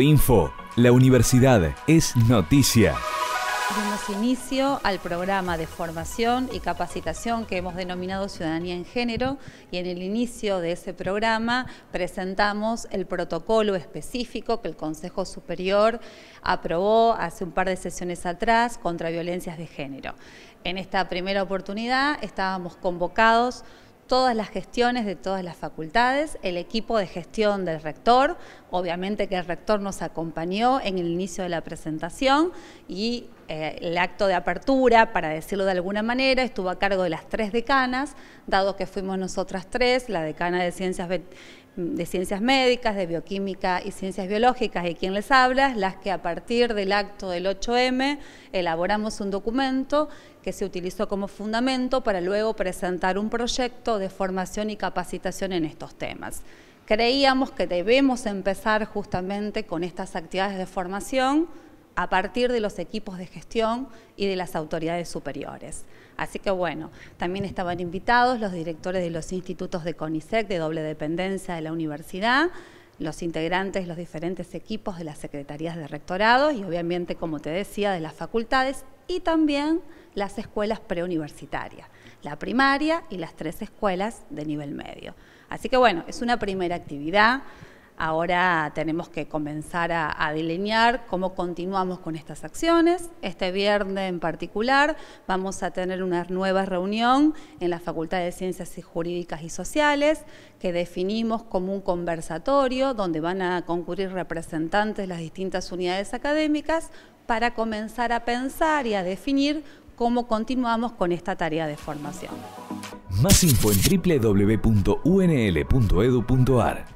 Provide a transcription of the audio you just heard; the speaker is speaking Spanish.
info La universidad es noticia. Damos inicio al programa de formación y capacitación que hemos denominado Ciudadanía en Género y en el inicio de ese programa presentamos el protocolo específico que el Consejo Superior aprobó hace un par de sesiones atrás contra violencias de género. En esta primera oportunidad estábamos convocados todas las gestiones de todas las facultades, el equipo de gestión del rector, obviamente que el rector nos acompañó en el inicio de la presentación y eh, el acto de apertura, para decirlo de alguna manera, estuvo a cargo de las tres decanas, dado que fuimos nosotras tres, la decana de Ciencias, de Ciencias Médicas, de Bioquímica y Ciencias Biológicas, y quien les habla, las que a partir del acto del 8M elaboramos un documento que se utilizó como fundamento para luego presentar un proyecto de formación y capacitación en estos temas creíamos que debemos empezar justamente con estas actividades de formación a partir de los equipos de gestión y de las autoridades superiores. Así que bueno, también estaban invitados los directores de los institutos de CONICET, de doble dependencia de la universidad, los integrantes, los diferentes equipos de las secretarías de rectorado y obviamente, como te decía, de las facultades y también las escuelas preuniversitarias, la primaria y las tres escuelas de nivel medio. Así que bueno, es una primera actividad. Ahora tenemos que comenzar a, delinear cómo continuamos con estas acciones. Este viernes en particular vamos a tener una nueva reunión en la Facultad de Ciencias Jurídicas y Sociales que definimos como un conversatorio donde van a concurrir representantes de las distintas unidades académicas para comenzar a pensar y a definir cómo continuamos con esta tarea de formación. Más info en www.unl.edu.ar